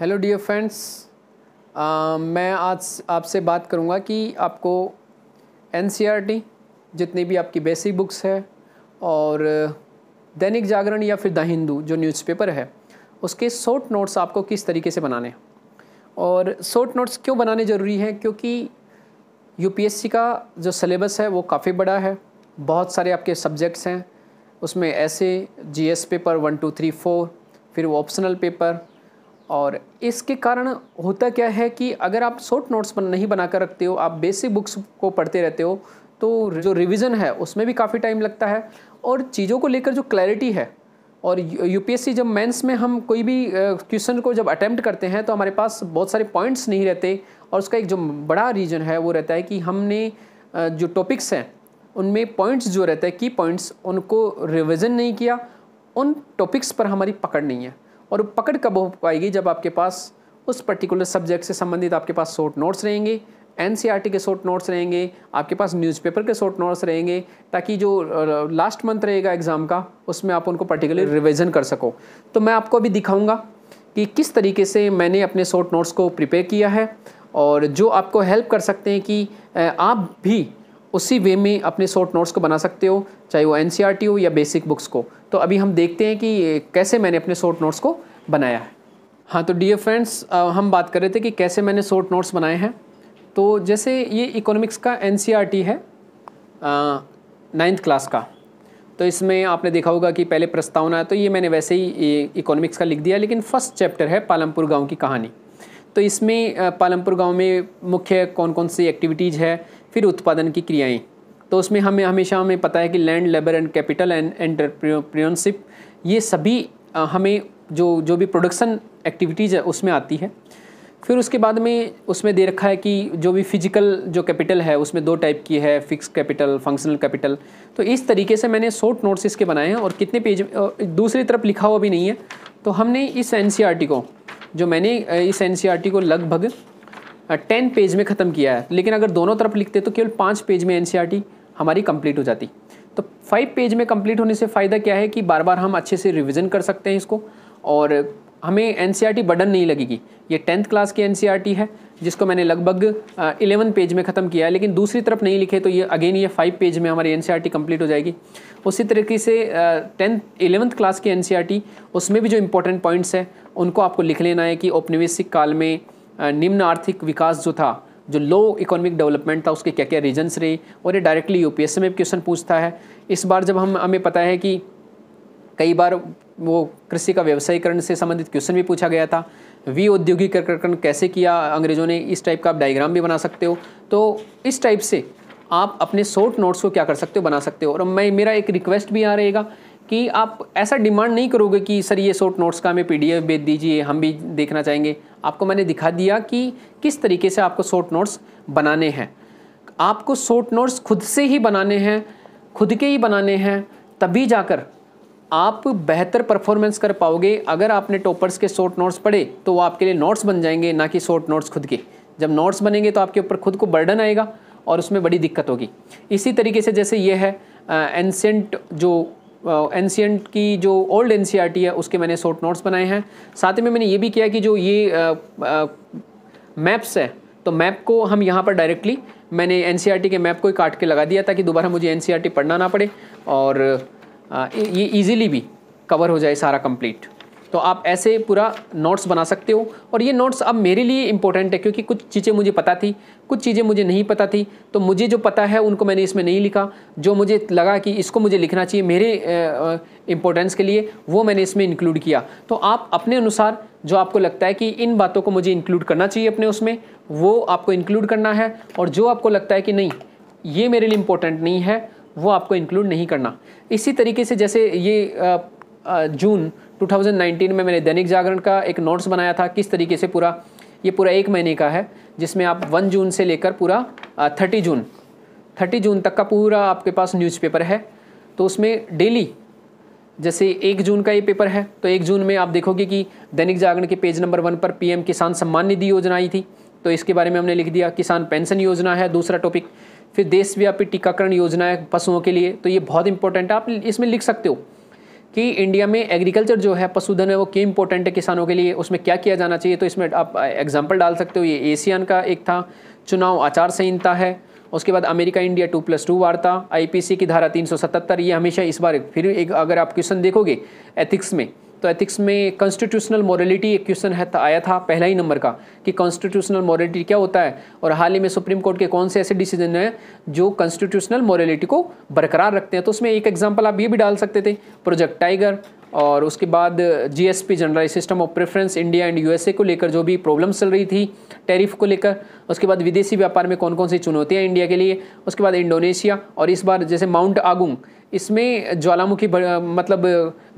hello dear friends मैं आज आपसे बात करूंगा कि आपको एन e जितनी भी आपकी बेसिक बुक्स है और uh, दैनिक जागरण या फिर द हिंदू जो न्यूज़पेपर है उसके शॉर्ट नोट्स आपको किस तरीके से बनाने हैं और शॉर्ट नोट्स क्यों बनाने ज़रूरी हैं क्योंकि यूपीएससी का जो सिलेबस है वो काफ़ी बड़ा है बहुत सारे आपके सब्जेक्ट्स हैं उसमें ऐसे GS paper one two three four फिर वो ऑप्शनल पेपर और इसके कारण होता क्या है कि अगर आप शॉर्ट नोट्स बन, नहीं बना कर रखते हो आप बेसिक बुक्स को पढ़ते रहते हो तो जो रिवीजन है उसमें भी काफ़ी टाइम लगता है और चीज़ों को लेकर जो क्लैरिटी है और यूपीएससी जब मेंस में हम कोई भी क्वेश्चन को जब अटैम्प्ट करते हैं तो हमारे पास बहुत सारे पॉइंट्स नहीं रहते और उसका एक जो बड़ा रीज़न है वो रहता है कि हमने जो टॉपिक्स हैं उनमें पॉइंट्स जो रहते हैं की पॉइंट्स उनको रिविज़न नहीं किया उन टॉपिक्स पर हमारी पकड़ नहीं है और पकड़ कब हो पाएगी जब आपके पास उस पर्टिकुलर सब्जेक्ट से संबंधित आपके पास शॉर्ट नोट्स रहेंगे एन e के शॉर्ट नोट्स रहेंगे आपके पास न्यूज़पेपर के शॉर्ट नोट्स रहेंगे ताकि जो लास्ट मंथ रहेगा एग्ज़ाम का उसमें आप उनको पर्टिकुलर रिविज़न कर सको तो मैं आपको अभी दिखाऊँगा कि किस तरीके से मैंने अपने शॉर्ट नोट्स को प्रिपेयर किया है और जो आपको हेल्प कर सकते हैं कि आप भी उसी वे में अपने शॉर्ट नोट्स को बना सकते हो चाहे वो एन e हो या बेसिक बुक्स को तो अभी हम देखते हैं कि कैसे मैंने अपने शॉर्ट नोट्स को बनाया है हाँ तो डियर फ्रेंड्स हम बात कर रहे थे कि कैसे मैंने शॉर्ट नोट्स बनाए हैं तो जैसे ये इकोनॉमिक्स का एन e है नाइन्थ क्लास का तो इसमें आपने देखा होगा कि पहले प्रस्तावना है तो ये मैंने वैसे ही इकोनॉमिक्स का लिख दिया लेकिन फर्स्ट चैप्टर है पालमपुर गांव की कहानी तो इसमें पालमपुर गांव में मुख्य कौन कौन सी एक्टिविटीज़ है फिर उत्पादन की क्रियाएँ तो उसमें हमें हमेशा हमें पता है कि land labour and capital and entrepreneurship ये सभी हमें जो जो भी प्रोडक्शन एक्टिविटीज़ है उसमें आती है फिर उसके बाद में उसमें दे रखा है कि जो भी फिजिकल जो कैपिटल है उसमें दो टाइप की है फिक्स कैपिटल फंक्शनल कैपिटल तो इस तरीके से मैंने शॉर्ट नोट्स इसके बनाए हैं और कितने पेज दूसरी तरफ लिखा हुआ भी नहीं है तो हमने इस एन e को जो मैंने इस एन e को लगभग टेन पेज में ख़त्म किया है लेकिन अगर दोनों तरफ लिखते तो केवल पाँच पेज में एन e हमारी कंप्लीट हो जाती तो फाइव पेज में कंप्लीट होने से फ़ायदा क्या है कि बार बार हम अच्छे से रिविज़न कर सकते हैं इसको और हमें एन e बर्डन नहीं लगेगी ये टेंथ क्लास की एन e है जिसको मैंने लगभग इलेवन पेज में ख़त्म किया है लेकिन दूसरी तरफ नहीं लिखे तो ये अगेन ये फाइव पेज में हमारी एन कंप्लीट हो जाएगी उसी तरीके से टेंथ एलेवंथ क्लास की एन उसमें भी जो इंपॉर्टेंट पॉइंट्स हैं उनको आपको लिख लेना है कि औपनिवेशिक काल में निम्न आर्थिक विकास जो था जो लो इकोनॉमिक डेवलपमेंट था उसके क्या क्या रीजन्स रहे और ये डायरेक्टली यू में क्वेश्चन पूछता है इस बार जब हम हमें पता है कि कई बार वो कृषि का व्यवसायीकरण से संबंधित क्वेश्चन भी पूछा गया था वी औद्योगिकरण कैसे किया अंग्रेजों ने इस टाइप का आप डायग्राम भी बना सकते हो तो इस टाइप से आप अपने शॉर्ट नोट्स को क्या कर सकते हो बना सकते हो और मैं मेरा एक रिक्वेस्ट भी आ रहेगा कि आप ऐसा डिमांड नहीं करोगे कि सर ये शॉर्ट नोट्स का हमें पी भेज दीजिए हम भी देखना चाहेंगे आपको मैंने दिखा दिया कि किस तरीके से आपको शॉर्ट नोट्स बनाने हैं आपको शॉर्ट नोट्स खुद से ही बनाने हैं खुद के ही बनाने हैं तभी जाकर आप बेहतर परफॉर्मेंस कर पाओगे अगर आपने टॉपर्स के शॉर्ट नोट्स पढ़े तो वो आपके लिए नोट्स बन जाएंगे ना कि शॉर्ट नोट्स खुद के जब नोट्स बनेंगे तो आपके ऊपर खुद को बर्डन आएगा और उसमें बड़ी दिक्कत होगी इसी तरीके से जैसे ये है एंसेंट जो एनसीएंट की जो ओल्ड एन e है उसके मैंने शॉर्ट नोट्स बनाए हैं साथ ही में मैंने ये भी किया कि जो ये मैप्स है तो मैप को हम यहाँ पर डायरेक्टली मैंने एन e के मैप को ही काट के लगा दिया ताकि दोबारा मुझे एन e पढ़ना ना पड़े और ये ईजिली भी कवर हो जाए सारा कंप्लीट तो आप ऐसे पूरा नोट्स बना सकते हो और ये नोट्स अब मेरे लिए इंपॉर्टेंट है क्योंकि कुछ चीज़ें मुझे पता थी कुछ चीज़ें मुझे नहीं पता थी तो मुझे जो पता है उनको मैंने इसमें नहीं लिखा जो मुझे लगा कि इसको मुझे लिखना चाहिए मेरे इंपॉर्टेंस के लिए वो मैंने इसमें इंक्लूड किया तो आप अपने अनुसार जो आपको लगता है कि इन बातों को मुझे इंक्लूड करना चाहिए अपने उसमें वो आपको इंक्लूड करना है और जो आपको लगता है कि नहीं ये मेरे लिए इंपॉर्टेंट नहीं है वो आपको इंक्लूड नहीं करना इसी तरीके से जैसे ये जून 2019 में मैंने दैनिक जागरण का एक नोट्स बनाया था किस तरीके से पूरा ये पूरा एक महीने का है जिसमें आप वन जून से लेकर पूरा थर्टी जून थर्टी जून तक का पूरा आपके पास न्यूज़पेपर है तो उसमें डेली जैसे एक जून का ये पेपर है तो एक जून में आप देखोगे कि दैनिक जागरण के पेज नंबर वन पर पीएम किसान सम्मान निधि योजना आई थी तो इसके बारे में हमने लिख दिया किसान पेंशन योजना है दूसरा टॉपिक फिर देशव्यापी टीकाकरण योजना है पशुओं के लिए तो ये बहुत इंपॉर्टेंट है आप इसमें लिख सकते हो कि इंडिया में एग्रीकल्चर जो है पशुधन है वो क्यों इंपॉर्टेंट है किसानों के लिए उसमें क्या किया जाना चाहिए तो इसमें आप एग्जाम्पल डाल सकते हो ये एशियन का एक था चुनाव आचार संहिता है उसके बाद America India two plus two वार्ता आईपीसी की धारा 377 ये हमेशा इस बार फिर एक अगर आप क्वेश्चन देखोगे एथिक्स में तो एथिक्स में कॉन्स्टिट्यूशनल मॉरलिटी एक क्वेश्चन है आया था पहला ही नंबर का कि कॉन्स्टिट्यूशनल मॉरलिटी क्या होता है और हाल ही में सुप्रीम कोर्ट के कौन से ऐसे डिसीजन हैं जो कॉन्स्टिट्यूशनल मॉरलिटी को बरकरार रखते हैं तो उसमें एक एग्जाम्पल आप ये भी डाल सकते थे प्रोजेक्ट टाइगर और उसके बाद GSP generalise system of preference India and USA को लेकर जो भी प्रॉब्लम्स चल रही थी टैरिफ को लेकर उसके बाद विदेशी व्यापार में कौन कौन सी चुनौतियाँ इंडिया के लिए उसके बाद इंडोनेशिया और इस बार जैसे माउंट आगुंग इसमें ज्वालामुखी मतलब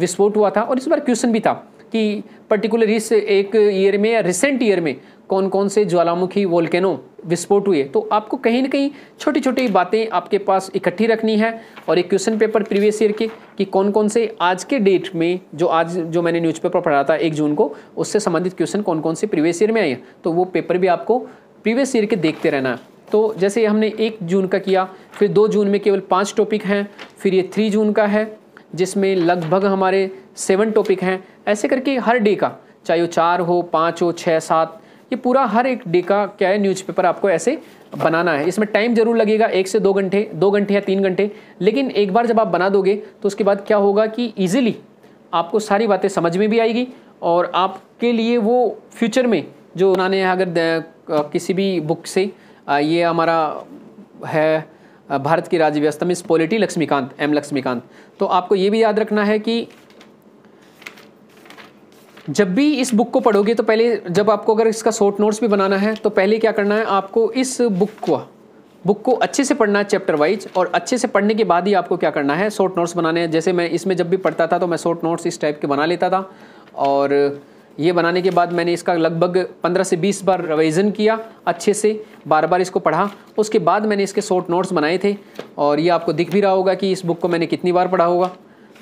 विस्फोट हुआ था और इस बार क्वेश्चन भी था कि पर्टिकुलर इस एक ईयर में या रिसेंट ईयर में कौन कौन से ज्वालामुखी वोल्केनो विस्फोट हुए तो आपको कहीं ना कहीं छोटी छोटी बातें आपके पास इकट्ठी रखनी है और एक क्वेश्चन पेपर प्रीवियस ईयर के कि कौन कौन से आज के डेट में जो आज जो मैंने न्यूज़पेपर पढ़ा था एक जून को उससे संबंधित क्वेश्चन कौन कौन से प्रीवियस ईयर में आए हैं तो वो पेपर भी आपको प्रीवियस ईयर के देखते रहना है तो जैसे हमने एक जून का किया फिर दो जून में केवल पाँच टॉपिक हैं फिर ये थ्री जून का है जिसमें लगभग हमारे सेवन टॉपिक हैं ऐसे करके हर डे का चाहे वो चार हो पाँच हो छः सात ये पूरा हर एक डे का क्या है न्यूज़पेपर आपको ऐसे बनाना है इसमें टाइम जरूर लगेगा एक से दो घंटे दो घंटे या तीन घंटे लेकिन एक बार जब आप बना दोगे तो उसके बाद क्या होगा कि ईजिली आपको सारी बातें समझ में भी आएगी और आपके लिए वो फ्यूचर में जो उन्होंने अगर किसी भी बुक से ये हमारा है भारत की राज्य व्यवस्था मिस पोलिटी लक्ष्मीकांत एम लक्ष्मीकांत तो आपको ये भी याद रखना है कि जब भी इस बुक को पढ़ोगे तो पहले जब आपको अगर इसका शॉर्ट नोट्स भी बनाना है तो पहले क्या करना है आपको इस बुक को बुक को अच्छे से पढ़ना है चैप्टर वाइज और अच्छे से पढ़ने के बाद ही आपको क्या करना है शॉर्ट नोट्स बनाने हैं जैसे मैं इसमें जब भी पढ़ता था तो मैं शॉर्ट नोट्स इस टाइप के बना लेता था और ये बनाने के बाद मैंने इसका लगभग पंद्रह से बीस बार रिवीजन किया अच्छे से बार बार इसको पढ़ा उसके बाद मैंने इसके शॉर्ट नोट्स बनाए थे और ये आपको दिख भी रहा होगा कि इस बुक को मैंने कितनी बार पढ़ा होगा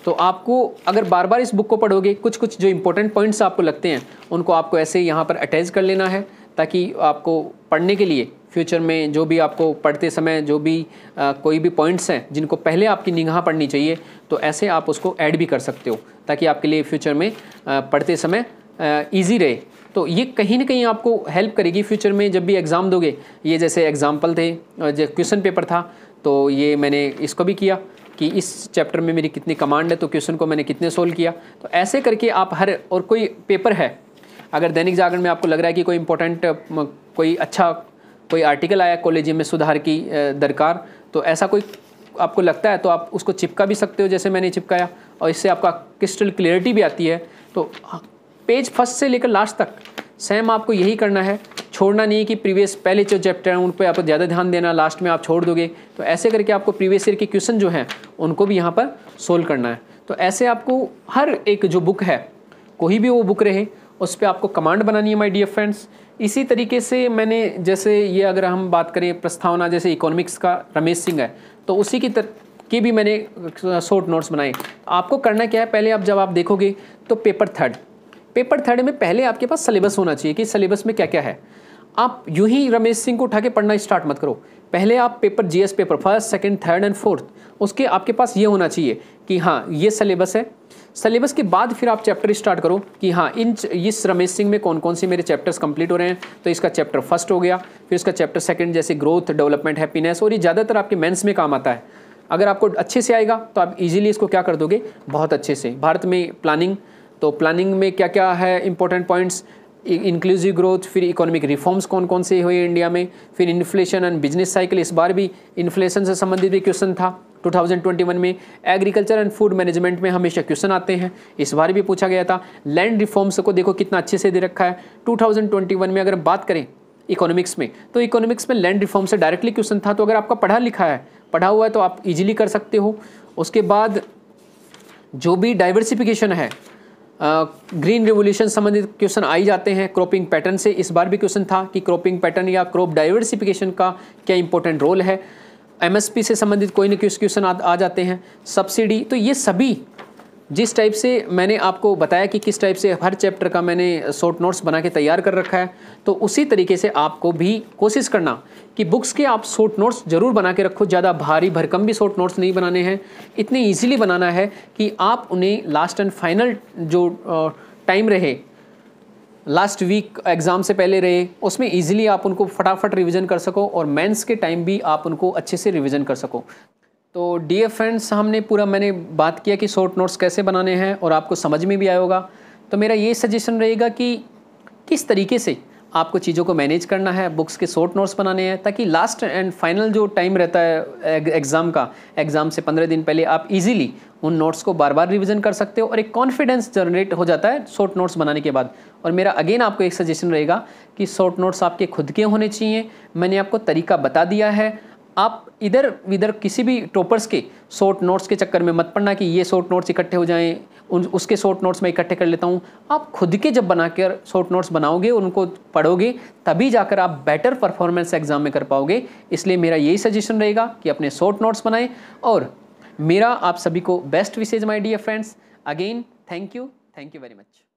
तो आपको अगर बार बार इस बुक को पढ़ोगे कुछ कुछ जो इंपॉर्टेंट पॉइंट्स आपको लगते हैं उनको आपको ऐसे यहाँ पर अटैच कर लेना है ताकि आपको पढ़ने के लिए फ्यूचर में जो भी आपको पढ़ते समय जो भी आ, कोई भी पॉइंट्स हैं जिनको पहले आपकी निगाह पढ़नी चाहिए तो ऐसे आप उसको ऐड भी कर सकते हो ताकि आपके लिए फ्यूचर में आ, पढ़ते समय ईजी रहे तो ये कहीं ना कहीं आपको हेल्प करेगी फ्यूचर में जब भी एग्ज़ाम दोगे ये जैसे एग्ज़ाम्पल थे जो क्वेश्चन पेपर था तो ये मैंने इसको भी किया कि इस चैप्टर में मेरी कितनी कमांड है तो क्वेश्चन को मैंने कितने सोल्व किया तो ऐसे करके आप हर और कोई पेपर है अगर दैनिक जागरण में आपको लग रहा है कि कोई इंपॉर्टेंट कोई अच्छा कोई आर्टिकल आया कॉलेज में सुधार की दरकार तो ऐसा कोई आपको लगता है तो आप उसको चिपका भी सकते हो जैसे मैंने चिपकाया और इससे आपका क्रिस्टल क्लियरिटी भी आती है तो पेज हाँ, फर्स्ट से लेकर लास्ट तक सेम आपको यही करना है छोड़ना नहीं है कि प्रीवियस पहले जो चैप्टर हैं उन पर आप ज़्यादा ध्यान देना लास्ट में आप छोड़ दोगे तो ऐसे करके आपको प्रीवियस ईयर के क्वेश्चन जो हैं उनको भी यहाँ पर सोल्व करना है तो ऐसे आपको हर एक जो बुक है कोई भी वो बुक रहे उस पर आपको कमांड बनानी है माई डियर फ्रेंड्स इसी तरीके से मैंने जैसे ये अगर हम बात करें प्रस्तावना जैसे इकोनॉमिक्स का रमेश सिंह है तो उसी की तर की भी मैंने शॉर्ट नोट्स बनाए आपको करना क्या है पहले आप जब आप देखोगे तो पेपर थर्ड पेपर थर्ड में पहले आपके पास सिलेबस होना चाहिए कि सिलेबस में क्या क्या है आप यूं ही रमेश सिंह को उठा के पढ़ना स्टार्ट मत करो पहले आप paper GS paper first second third and fourth उसके आपके पास ये होना चाहिए कि हाँ ये सिलेबस है सिलेबस के बाद फिर आप चैप्टर स्टार्ट करो कि हाँ इन इस रमेश सिंह में कौन कौन से मेरे चैप्टर्स कंप्लीट हो रहे हैं तो इसका चैप्टर फर्स्ट हो गया फिर इसका चैप्टर सेकंड जैसे ग्रोथ डेवलपमेंट हैप्पीनेस और ये ज़्यादातर आपके मेंस में काम आता है अगर आपको अच्छे से आएगा तो आप इजीली इसको क्या कर दोगे बहुत अच्छे से भारत में प्लानिंग तो प्लानिंग में क्या क्या है इंपॉर्टेंट पॉइंट्स इंक्लूसिव ग्रोथ फिर इकोनॉमिक रिफॉर्म्स कौन कौन से हुए इंडिया में फिर इन्फ्लेशन एंड बिजनेस साइकिल इस बार भी इन्फ्लेशन से संबंधित भी क्वेश्चन था 2021 में एग्रीकल्चर एंड फूड मैनेजमेंट में हमेशा क्वेश्चन आते हैं इस बार भी पूछा गया था लैंड रिफॉर्म्स को देखो कितना अच्छे से दे रखा है 2021 में अगर बात करें इकोनॉमिक्स में तो इकोनॉमिक्स में लैंड रिफॉर्म से डायरेक्टली क्वेश्चन था तो अगर आपका पढ़ा लिखा है पढ़ा हुआ है तो आप इजीली कर सकते हो उसके बाद जो भी डाइवर्सिफिकेशन है ग्रीन रिवोल्यूशन संबंधित क्वेश्चन आई जाते हैं क्रॉपिंग पैटर्न से इस बार भी क्वेश्चन था कि क्रॉपिंग पैटर्न या क्रॉप डाइवर्सिफिकेशन का क्या इंपॉर्टेंट रोल है एमएसपी से संबंधित कोई ना कोई क्वेश्चन आ जाते हैं सब्सिडी तो ये सभी जिस टाइप से मैंने आपको बताया कि किस टाइप से हर चैप्टर का मैंने शॉर्ट नोट्स बना के तैयार कर रखा है तो उसी तरीके से आपको भी कोशिश करना कि बुक्स के आप शॉर्ट नोट्स ज़रूर बना के रखो ज़्यादा भारी भरकम भी शॉर्ट नोट्स नहीं बनाने हैं इतने ईजिली बनाना है कि आप उन्हें लास्ट एंड फाइनल जो टाइम रहे लास्ट वीक एग्ज़ाम से पहले रहे उसमें ईजिली आप उनको फटाफट रिवीजन कर सको और मेंस के टाइम भी आप उनको अच्छे से रिवीजन कर सको तो डियर फ्रेंड्स हमने पूरा मैंने बात किया कि शॉर्ट नोट्स कैसे बनाने हैं और आपको समझ में भी आया होगा तो मेरा ये सजेशन रहेगा कि किस तरीके से आपको चीज़ों को मैनेज करना है बुक्स के शॉर्ट नोट्स बनाने हैं ताकि लास्ट एंड फाइनल जो टाइम रहता है एग्ज़ाम का एग्ज़ाम से पंद्रह दिन पहले आप इजीली उन नोट्स को बार बार रिवीजन कर सकते हो और एक कॉन्फिडेंस जनरेट हो जाता है शॉर्ट नोट्स बनाने के बाद और मेरा अगेन आपको एक सजेशन रहेगा कि शॉर्ट नोट्स आपके खुद के होने चाहिए मैंने आपको तरीका बता दिया है आप इधर इधर किसी भी टॉपर्स के शॉर्ट नोट्स के चक्कर में मत पड़ना कि ये शॉर्ट नोट्स इकट्ठे हो जाएं उन उसके शॉर्ट नोट्स में इकट्ठे कर लेता हूँ आप खुद के जब बना कर शॉर्ट नोट्स बनाओगे उनको पढ़ोगे तभी जाकर आप बेटर परफॉर्मेंस एग्ज़ाम में कर पाओगे इसलिए मेरा यही सजेशन रहेगा कि अपने शॉर्ट नोट्स बनाएं और मेरा आप सभी को best wishes my dear friends again thank you thank you very much